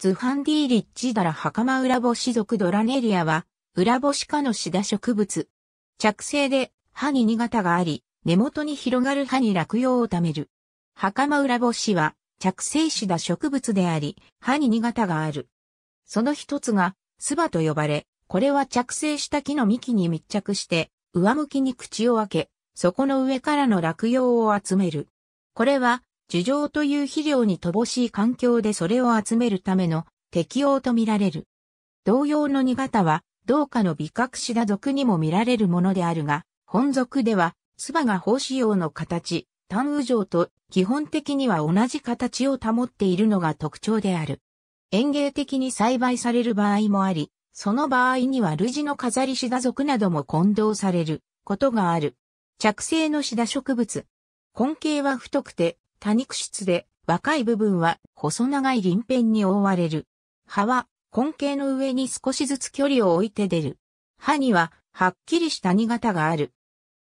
ズファンディーリッチダラ袴裏星属ドラネリアは、裏シ科のシダ植物。着生で歯に苦型があり、根元に広がる歯に落葉を貯める。袴ボ星は、着生シダ植物であり、歯に苦型がある。その一つが、スバと呼ばれ、これは着生した木の幹に密着して、上向きに口を開け、そこの上からの落葉を集める。これは、樹状という肥料に乏しい環境でそれを集めるための適応とみられる。同様の2型は、同化の美覚シダ属にも見られるものであるが、本属では、唾が胞子葉の形、単羽状と基本的には同じ形を保っているのが特徴である。園芸的に栽培される場合もあり、その場合には類似の飾りシダ属なども混同されることがある。着生のシダ植物。根茎は太くて多肉質で、若い部分は細長い鱗片に覆われる。葉は根茎の上に少しずつ距離を置いて出る。葉にははっきりした2型がある。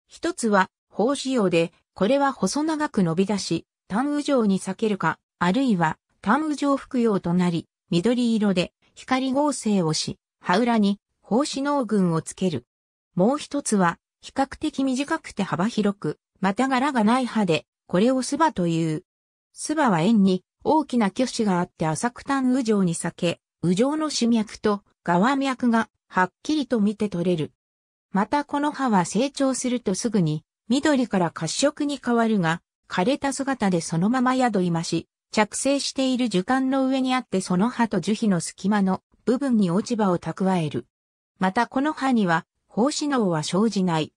一つは胞子葉で、これは細長く伸び出し、単羽状に裂けるか、あるいは単羽状服用となり、緑色で光合成をし、葉裏に胞子農群をつける。もう一つは比較的短くて幅広く、また柄がない葉で、これをスバという。スバは円に大きな巨子があって浅く端右上に裂け、右上の主脈と側脈がはっきりと見て取れる。またこの葉は成長するとすぐに緑から褐色に変わるが、枯れた姿でそのまま宿いまし、着生している樹幹の上にあってその葉と樹皮の隙間の部分に落ち葉を蓄える。またこの葉には、胞子脳は生じない。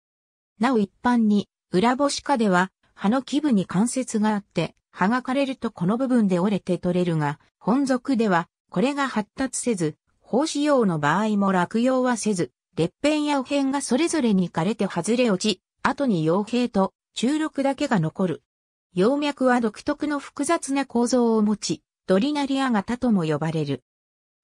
なお一般に、裏干し科では、葉の基部に関節があって、葉が枯れるとこの部分で折れて取れるが、本属ではこれが発達せず、胞子用の場合も落葉はせず、裂片や右辺がそれぞれに枯れて外れ落ち、後に葉兵と中緑だけが残る。葉脈は独特の複雑な構造を持ち、ドリナリア型とも呼ばれる。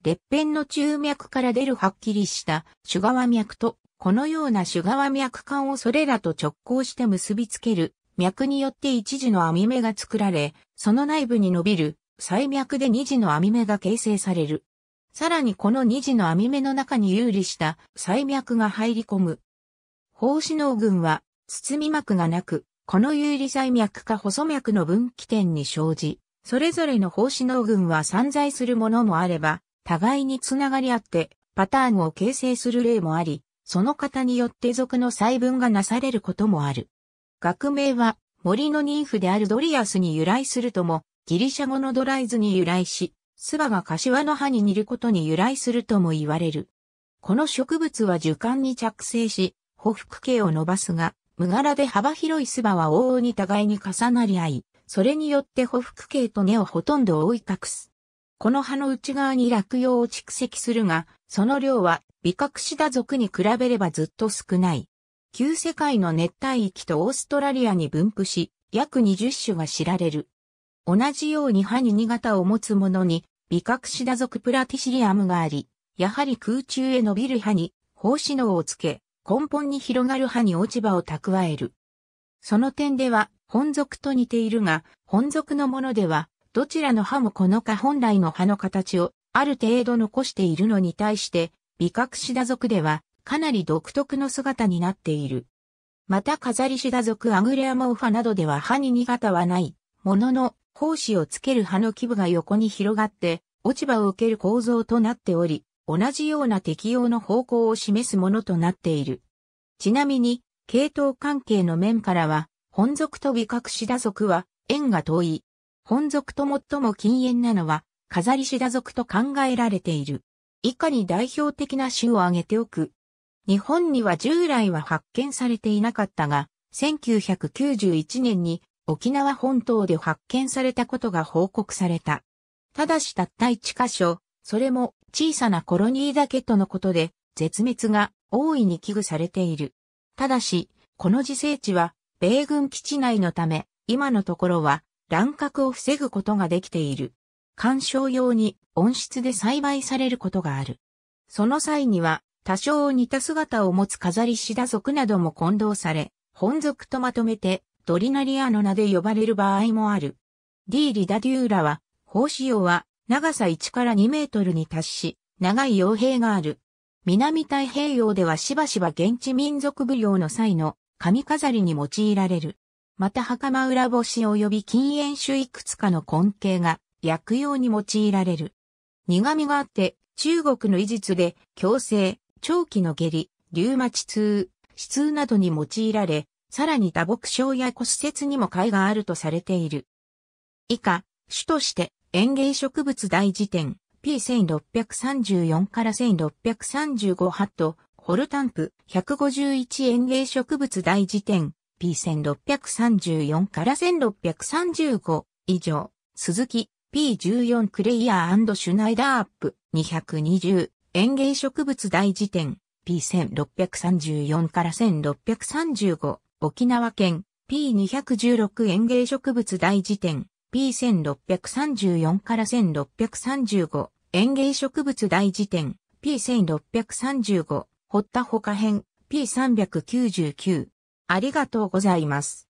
裂片の中脈から出るはっきりした主側脈と、このような主側脈管をそれらと直交して結びつける脈によって一時の網目が作られ、その内部に伸びる、細脈で二時の網目が形成される。さらにこの二時の網目の中に有利した細脈が入り込む。胞子脳群は、包み膜がなく、この有利細脈か細脈の分岐点に生じ、それぞれの胞子脳群は散在するものもあれば、互いにつながり合って、パターンを形成する例もあり、その方によって属の細分がなされることもある。学名は森のニ婦フであるドリアスに由来するとも、ギリシャ語のドライズに由来し、スバが柏の葉に似ることに由来するとも言われる。この植物は樹幹に着生し、歩幅径を伸ばすが、無柄で幅広いスバは往々に互いに重なり合い、それによって歩幅径と根をほとんど覆い隠す。この葉の内側に落葉を蓄積するが、その量は、ビカクシダ属に比べればずっと少ない。旧世界の熱帯域とオーストラリアに分布し、約20種が知られる。同じように歯に2型を持つものに、ビカクシダ属プラティシリアムがあり、やはり空中へ伸びる歯に、胞子能をつけ、根本に広がる歯に落ち葉を蓄える。その点では、本属と似ているが、本属のものでは、どちらの歯もこの科本来の歯の形を、ある程度残しているのに対して、ビカクシダ属では、かなり独特の姿になっている。また飾りシダ族アグレアモウファなどでは歯に苦型はない、ものの、胞子をつける歯の基部が横に広がって、落ち葉を受ける構造となっており、同じような適用の方向を示すものとなっている。ちなみに、系統関係の面からは、本族と美格シダ族は、縁が遠い。本族と最も禁煙なのは、飾りシダ族と考えられている。以下に代表的な種を挙げておく。日本には従来は発見されていなかったが、1991年に沖縄本島で発見されたことが報告された。ただしたった一箇所、それも小さなコロニーだけとのことで、絶滅が大いに危惧されている。ただし、この自生地は米軍基地内のため、今のところは乱獲を防ぐことができている。観賞用に温室で栽培されることがある。その際には多少似た姿を持つ飾りシダ族なども混同され、本族とまとめてドリナリアの名で呼ばれる場合もある。ディーリダデューラは、胞子葉は長さ1から2メートルに達し、長い傭兵がある。南太平洋ではしばしば現地民族舞踊の際の髪飾りに用いられる。また袴裏星及び禁煙種いくつかの根茎が薬用に用いられる。苦味があって中国の医術で強制、長期の下痢、リウマチ痛、死痛などに用いられ、さらに打撲症や骨折にも害があるとされている。以下、主として園芸植物大辞典 P1634 から1635ハット、ホルタンプ151園芸植物大辞典 P1634 から1635以上、鈴木 P14 クレイヤーシュナイダーアップ220園芸植物大辞典 P1634 から1635沖縄県 P216 園芸植物大辞典 P1634 から1635園芸植物大辞典 P1635 たほか編 P399 ありがとうございます。